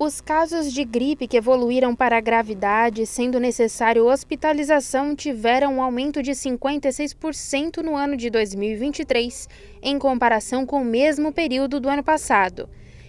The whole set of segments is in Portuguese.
Os casos de gripe que evoluíram para gravidade, sendo necessário hospitalização, tiveram um aumento de 56% no ano de 2023, em comparação com o mesmo período do ano passado.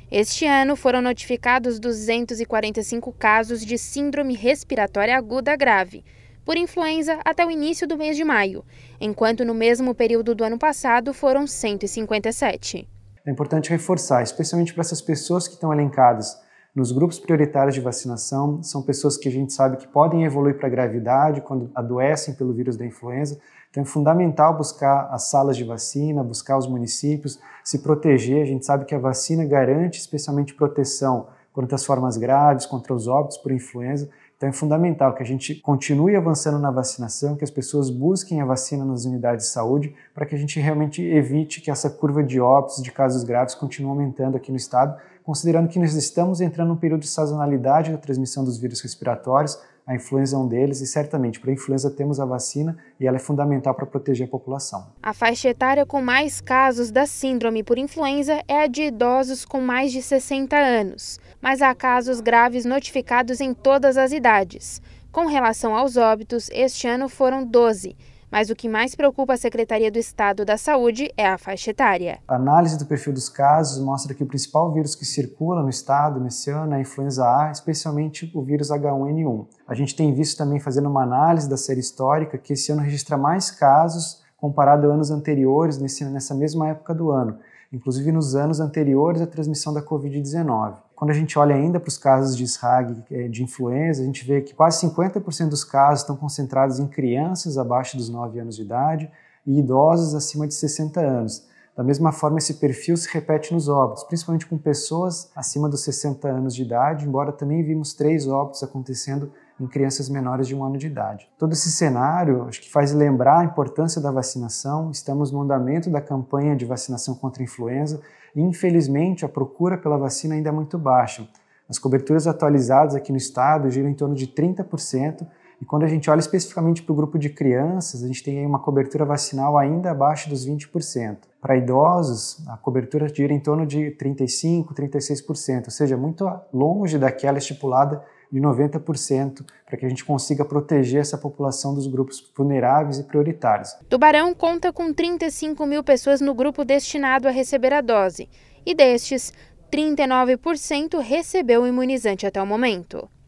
Este ano foram notificados 245 casos de síndrome respiratória aguda grave, por influenza até o início do mês de maio, enquanto no mesmo período do ano passado foram 157. É importante reforçar, especialmente para essas pessoas que estão elencadas nos grupos prioritários de vacinação, são pessoas que a gente sabe que podem evoluir para gravidade quando adoecem pelo vírus da influenza. Então é fundamental buscar as salas de vacina, buscar os municípios, se proteger. A gente sabe que a vacina garante especialmente proteção quantas formas graves, contra os óbitos por influenza. Então é fundamental que a gente continue avançando na vacinação, que as pessoas busquem a vacina nas unidades de saúde, para que a gente realmente evite que essa curva de óbitos, de casos graves, continue aumentando aqui no estado, considerando que nós estamos entrando num período de sazonalidade da transmissão dos vírus respiratórios, a influenza é um deles e certamente para a influenza temos a vacina e ela é fundamental para proteger a população. A faixa etária com mais casos da síndrome por influenza é a de idosos com mais de 60 anos, mas há casos graves notificados em todas as idades. Com relação aos óbitos, este ano foram 12 mas o que mais preocupa a Secretaria do Estado da Saúde é a faixa etária. A análise do perfil dos casos mostra que o principal vírus que circula no estado nesse ano é a influenza A, especialmente o vírus H1N1. A gente tem visto também, fazendo uma análise da série histórica, que esse ano registra mais casos comparado a anos anteriores nesse, nessa mesma época do ano, inclusive nos anos anteriores à transmissão da Covid-19. Quando a gente olha ainda para os casos de SRAG, eh, de influenza, a gente vê que quase 50% dos casos estão concentrados em crianças abaixo dos 9 anos de idade e idosos acima de 60 anos. Da mesma forma, esse perfil se repete nos óbitos, principalmente com pessoas acima dos 60 anos de idade, embora também vimos três óbitos acontecendo em crianças menores de um ano de idade. Todo esse cenário acho que faz lembrar a importância da vacinação. Estamos no andamento da campanha de vacinação contra a influenza e, infelizmente, a procura pela vacina ainda é muito baixa. As coberturas atualizadas aqui no estado giram em torno de 30%, e quando a gente olha especificamente para o grupo de crianças, a gente tem aí uma cobertura vacinal ainda abaixo dos 20%. Para idosos, a cobertura gira em torno de 35%, 36%, ou seja, muito longe daquela estipulada de 90% para que a gente consiga proteger essa população dos grupos vulneráveis e prioritários. Tubarão conta com 35 mil pessoas no grupo destinado a receber a dose, e destes, 39% recebeu o imunizante até o momento.